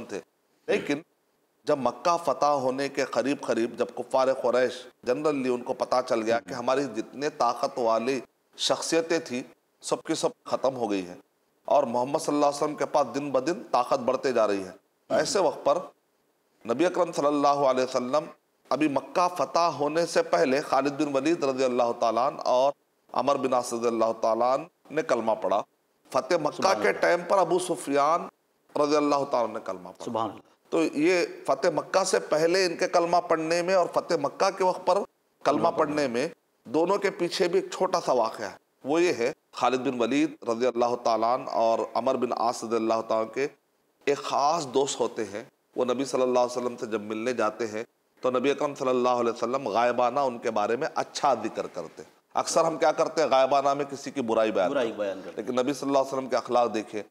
दुश्मन थे लेकिन जब मक्का फतह होने के करीब करीब जब कुफार क्रैश जनरली उनको पता चल गया कि हमारी जितने ताकत वाली शख्सियतें थी सब सब ख़त्म हो गई हैं और मोहम्मद सल्लल्लाहु अलैहि वसल्लम के पास दिन ब दिन ताकत बढ़ते जा रही है ऐसे वक्त पर नबी अकरम सल्लल्लाहु अलैहि वसल्लम अभी मक्का फतह होने से पहले खालिद बिन वलीद रजी अल्लाह तन और अमर बिन रजी अल्लाह तालान ने कलमा पढ़ा फतेह मक्का के टाइम पर अबू सुफियान रजी ने तलमा सुबह तो ये फतेह मक्का से पहले इनके कलमा पढ़ने में और फतेह मक्का के वक्त पर कलमा पढ़ने में दोनों के पीछे भी एक छोटा सा वाक़ है वो ये है खालिद बिन वलीद रजी अल्लाह तालान और अमर बिन आसद अल्लाह के एक ख़ास दोस्त होते हैं वो नबी सल्लल्लाहु अलैहि वसल्लम से जब मिलने जाते हैं तो नबी अकरम सल्लल्लाहु अलैहि वसल्लम गायबाना उनके बारे में अच्छा जिक्र करते हैं अक्सर हम क्या करते हैं गायबाना में किसी की बुराई बयान बुराई बयान लेकिन नबी सल्लल्लाहु अलैहि वसल्लम के अखलाक देखे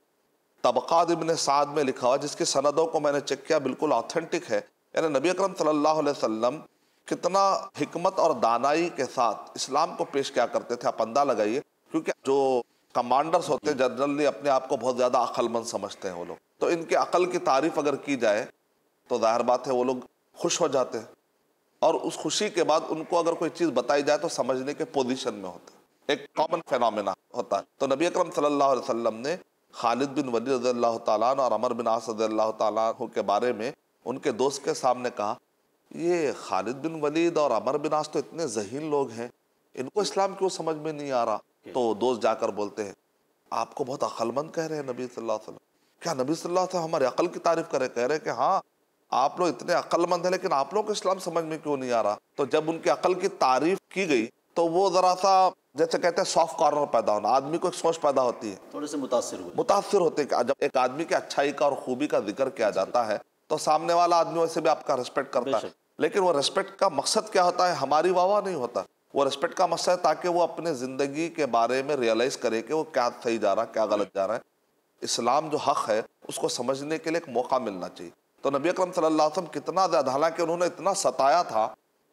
तबक़ात इबन साद में लिखा हुआ जिसकी सनदों को मैंने चेक किया बिल्कुल ऑथेंटिक है यानी नबी अकरम सल्लल्लाहु अलैहि वसल्लम कितना हमत और दानाई के साथ इस्लाम को पेश किया करते थे आप अंदा लगाइए क्योंकि जो कमांडर्स होते हैं जनरली अपने आप को बहुत ज़्यादा अक्लमंद समझते हैं वो लोग तो इनके अकल की तारीफ अगर की जाए तो ज़ाहिर बात है वो लोग खुश हो जाते हैं और उस खुशी के बाद उनको अगर कोई चीज़ बताई जाए तो समझने के पोजिशन में होते हैं एक कॉमन फेनोमेना होता है तो नबी अकरम सल्लल्लाहु अलैहि वसल्लम ने खालिद बिन वली रज़ी अल्लाह तन और अमर बिन आस रज़ी अल्लाह तु के बारे में उनके दोस्त के सामने कहा ये खालिद बिन वलीद और अमर बिन आस तो इतने जहीन लोग हैं इनको इस्लाम क्यों समझ में नहीं आ रहा तो दोस्त जाकर बोलते हैं आपको बहुत अक्लमंद कह रहे हैं नबी सल्लल्लाहु अलैहि वसल्लम क्या नबी सल्लल्लाहु अलैहि वसल्लम हमारे अकल की तारीफ करें कह रहे हैं कि हाँ आप लोग इतने अक्लमंद हैं लेकिन आप लोग को इस्लाम समझ में क्यों नहीं आ रहा तो जब उनकी अकल की तारीफ की गई तो वो ज़रा सा जैसे कहते हैं सॉफ्ट कॉर्नर पैदा होना आदमी को एक सोच पैदा होती है थोड़े से मुतासर हुए मुतासर होते हैं जब एक आदमी की अच्छाई का और खूबी का जिक्र किया जाता है तो सामने वाला आदमी वैसे भी आपका रिस्पेक्ट करता है लेकिन वो रिस्पेक्ट का मकसद क्या होता है हमारी वाह नहीं होता वो रिस्पेक्ट का मकसद है ताकि वो अपने ज़िंदगी के बारे में रियलाइज़ करे कि वो क्या सही जा रहा है क्या गलत जा रहा है इस्लाम जो हक़ है उसको समझने के लिए एक मौका मिलना चाहिए तो नबी अकरम सल्लल्लाहु अलैहि वसल्लम कितना ज़्यादा हालांकि उन्होंने इतना सताया था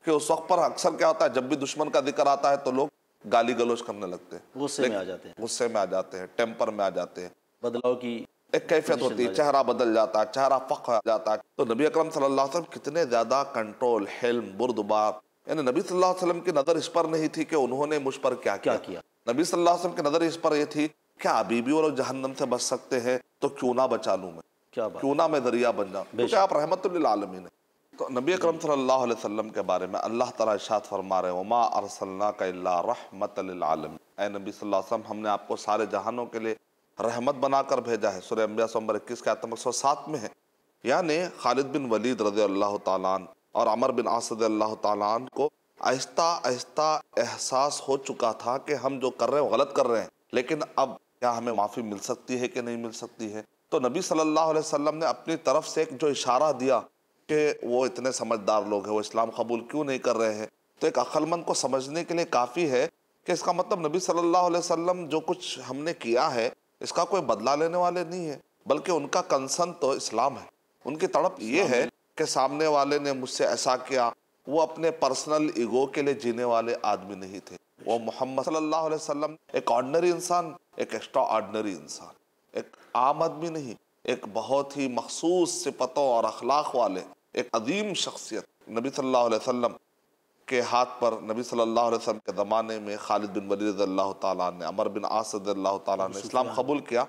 कि उस वक्त पर अक्सर क्या होता है जब भी दुश्मन का जिक्र आता है तो लोग गाली गलोच करने लगते हैं गुस्से में आ जाते हैं गुस्से में आ जाते हैं टेम्पर में आ जाते हैं बदलाव की एक कैफियत होती है चेहरा बदल जाता है चेहरा फख जाता है तो नबी अकरम सल्लल्लाहु अलैहि वसल्लम कितने ज़्यादा कंट्रोल हेल्म बुर्दबार यानी नबी सल्लल्लाहु अलैहि वसल्लम की नज़र इस पर नहीं थी कि उन्होंने मुझ पर क्या क्या किया नबी सल्लल्लाहु अलैहि वसल्लम की नज़र इस पर यह थी क्या अभी भी वो लोग जहन्नम से बच सकते हैं तो क्यों ना बचा लू मैं क्या क्यों ना मैं दरिया बन जाऊँ तो क्योंकि आप रहमत आलमीन है तो नबी अकरम सल्लल्लाहु अलैहि वसल्लम के बारे में अल्लाह ताला इरशाद फरमा रहे हैं मा अरसलना का इल्ला रहमत आलम ए नबी सल्लल्लाहु अलैहि वसल्लम हमने आपको सारे जहानों के लिए रहमत बनाकर भेजा है सूर्य अम्बिया सोमर इक्कीस के आतम एक सौ सात में है यानि खालिद बिन वलीद रजी अल्लाह तालान और अमर बिन आसद अल्लाह तालान को आहिस्ता आहिस्ता एहसास हो चुका था कि हम जो कर रहे हैं गलत कर रहे हैं लेकिन अब क्या हमें माफ़ी मिल सकती है कि नहीं मिल सकती है तो नबी सल्लल्लाहु अलैहि वसल्लम ने अपनी तरफ से एक जो इशारा दिया कि वो इतने समझदार लोग हैं वो इस्लाम कबूल क्यों नहीं कर रहे हैं तो एक अक्लमंद को समझने के लिए काफ़ी है कि इसका मतलब नबी सल्लल्लाहु अलैहि वसल्लम जो कुछ हमने किया है इसका कोई बदला लेने वाले नहीं है बल्कि उनका कंसर्न तो इस्लाम है उनकी तड़प ये है कि सामने वाले ने मुझसे ऐसा किया वो अपने पर्सनल ईगो के लिए जीने वाले आदमी नहीं थे वो मोहम्मद सल्लल्लाहु अलैहि वसल्लम एक ऑर्डनरी इंसान एक एक्स्ट्रा ऑर्डनरी इंसान एक आम आदमी नहीं एक बहुत ही मखसूस सिपतों और अखलाक वाले एक अदीम शख्सियत नबी सल्लल्लाहु अलैहि वसल्लम के हाथ पर नबी सल्लल्लाहु अलैहि वसल्लम के ज़माने में खालिद बिन वली ताला अल्लाह तमर बिन आसद अल्लाह तला ने इस्लाम कबूल किया